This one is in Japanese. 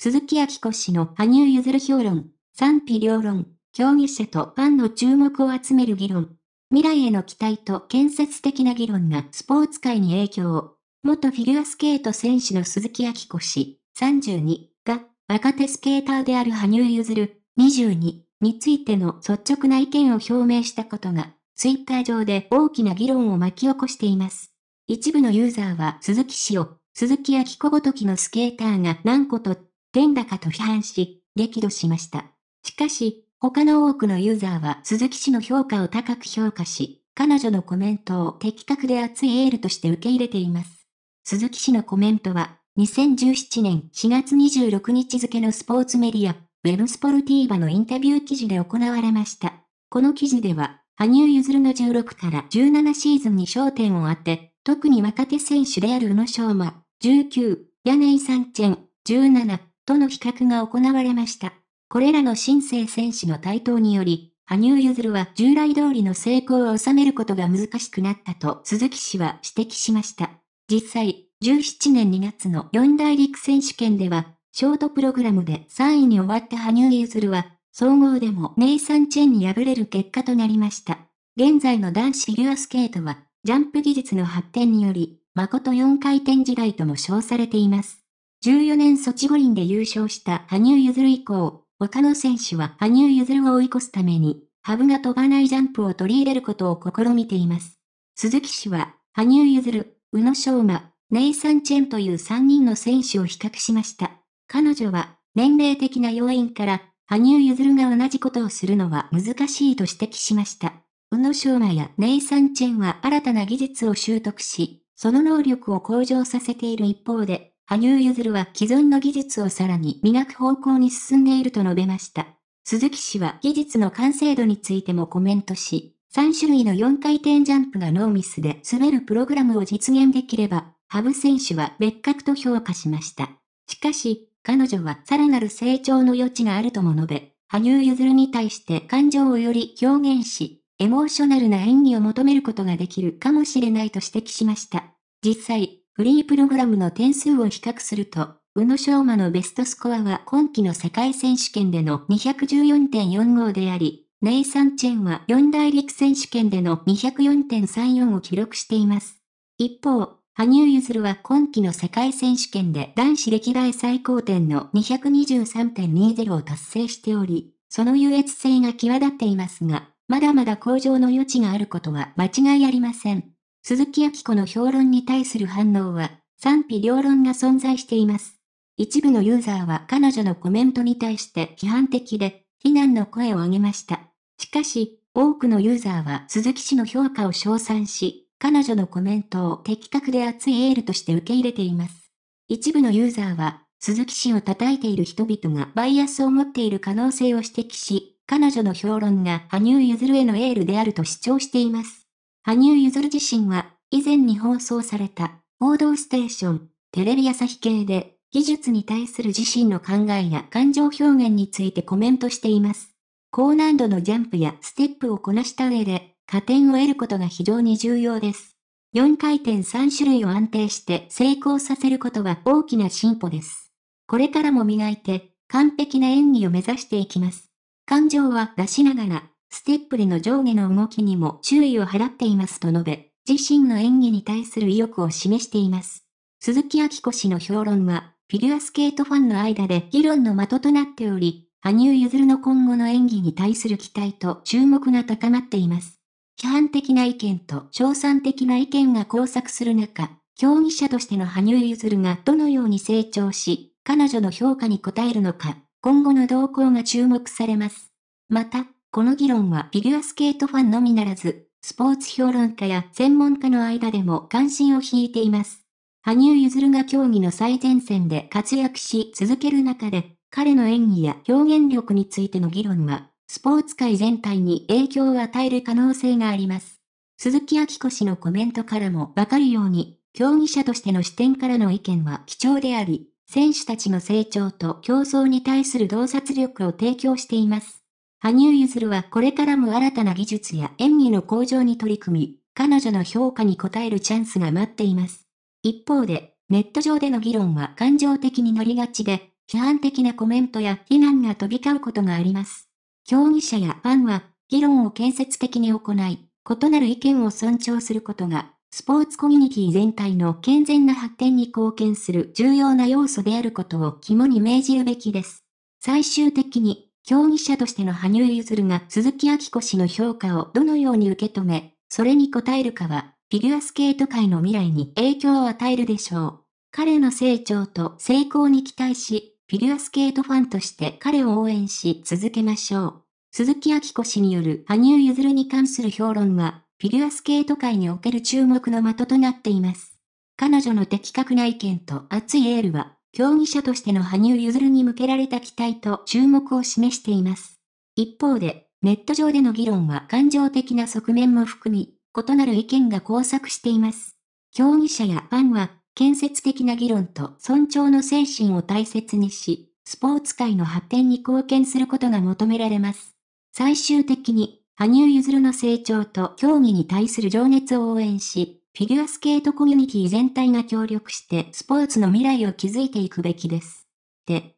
鈴木明子氏の羽生譲る評論、賛否両論、競技者とファンの注目を集める議論。未来への期待と建設的な議論がスポーツ界に影響元フィギュアスケート選手の鈴木明子氏、32が、若手スケーターである羽生譲る、22についての率直な意見を表明したことが、ツイッター上で大きな議論を巻き起こしています。一部のユーザーは鈴木氏を、鈴木明子ごときのスケーターが何個と全高と批判し、激怒しました。しかし、他の多くのユーザーは鈴木氏の評価を高く評価し、彼女のコメントを的確で熱いエールとして受け入れています。鈴木氏のコメントは、2017年4月26日付のスポーツメディア、ウェブスポルティーバのインタビュー記事で行われました。この記事では、羽生結弦の16から17シーズンに焦点を当て、特に若手選手である宇野昌磨、19、柳井三チェン、17、との比較が行われました。これらの新生選手の台頭により、羽生結弦は従来通りの成功を収めることが難しくなったと鈴木氏は指摘しました。実際、17年2月の四大陸選手権では、ショートプログラムで3位に終わった羽生結弦は、総合でもネイサン・チェンに敗れる結果となりました。現在の男子フィギュアスケートは、ジャンプ技術の発展により、誠4回転時代とも称されています。14年ソチ五輪で優勝した羽生結弦以降、他の選手は羽生結弦を追い越すために、ハブが飛ばないジャンプを取り入れることを試みています。鈴木氏は、羽生結弦、宇野昌磨、ネイサン・チェンという3人の選手を比較しました。彼女は、年齢的な要因から、羽生結弦が同じことをするのは難しいと指摘しました。宇野昌磨やネイサン・チェンは新たな技術を習得し、その能力を向上させている一方で、羽生結弦は既存の技術をさらに磨く方向に進んでいると述べました。鈴木氏は技術の完成度についてもコメントし、3種類の4回転ジャンプがノーミスで滑るプログラムを実現できれば、羽生選手は別格と評価しました。しかし、彼女はさらなる成長の余地があるとも述べ、羽生結弦に対して感情をより表現し、エモーショナルな演技を求めることができるかもしれないと指摘しました。実際、フリープログラムの点数を比較すると、宇野昌磨のベストスコアは今季の世界選手権での214.45であり、ネイサン・チェンは四大陸選手権での204.34を記録しています。一方、羽生結弦は今季の世界選手権で男子歴代最高点の223.20を達成しており、その優越性が際立っていますが、まだまだ向上の余地があることは間違いありません。鈴木明子の評論に対する反応は、賛否両論が存在しています。一部のユーザーは彼女のコメントに対して批判的で、非難の声を上げました。しかし、多くのユーザーは鈴木氏の評価を称賛し、彼女のコメントを的確で熱いエールとして受け入れています。一部のユーザーは、鈴木氏を叩いている人々がバイアスを持っている可能性を指摘し、彼女の評論が羽生結弦へのエールであると主張しています。羽生結弦自身は、以前に放送された、報道ステーション、テレビ朝日系で、技術に対する自身の考えや感情表現についてコメントしています。高難度のジャンプやステップをこなした上で、加点を得ることが非常に重要です。4回転3種類を安定して成功させることは大きな進歩です。これからも磨いて、完璧な演技を目指していきます。感情は出しながら、ステップでの上下の動きにも注意を払っていますと述べ、自身の演技に対する意欲を示しています。鈴木明子氏の評論は、フィギュアスケートファンの間で議論の的となっており、羽生結弦の今後の演技に対する期待と注目が高まっています。批判的な意見と称賛的な意見が交錯する中、競技者としての羽生結弦がどのように成長し、彼女の評価に応えるのか、今後の動向が注目されます。また、この議論はフィギュアスケートファンのみならず、スポーツ評論家や専門家の間でも関心を引いています。羽生結弦が競技の最前線で活躍し続ける中で、彼の演技や表現力についての議論は、スポーツ界全体に影響を与える可能性があります。鈴木明子氏のコメントからもわかるように、競技者としての視点からの意見は貴重であり、選手たちの成長と競争に対する洞察力を提供しています。羽生結弦はこれからも新たな技術や演技の向上に取り組み、彼女の評価に応えるチャンスが待っています。一方で、ネット上での議論は感情的に乗りがちで、批判的なコメントや非難が飛び交うことがあります。競技者やファンは、議論を建設的に行い、異なる意見を尊重することが、スポーツコミュニティ全体の健全な発展に貢献する重要な要素であることを肝に銘じるべきです。最終的に競技者としての羽生結弦が鈴木明子氏の評価をどのように受け止め、それに応えるかは、フィギュアスケート界の未来に影響を与えるでしょう。彼の成長と成功に期待し、フィギュアスケートファンとして彼を応援し続けましょう。鈴木明子氏による羽生結弦に関する評論は、フィギュアスケート界における注目の的となっています。彼女の的確な意見と熱いエールは、競技者としての羽生結弦に向けられた期待と注目を示しています。一方で、ネット上での議論は感情的な側面も含み、異なる意見が交錯しています。競技者やファンは、建設的な議論と尊重の精神を大切にし、スポーツ界の発展に貢献することが求められます。最終的に、羽生結弦の成長と競技に対する情熱を応援し、フィギュアスケートコミュニティ全体が協力してスポーツの未来を築いていくべきです。で、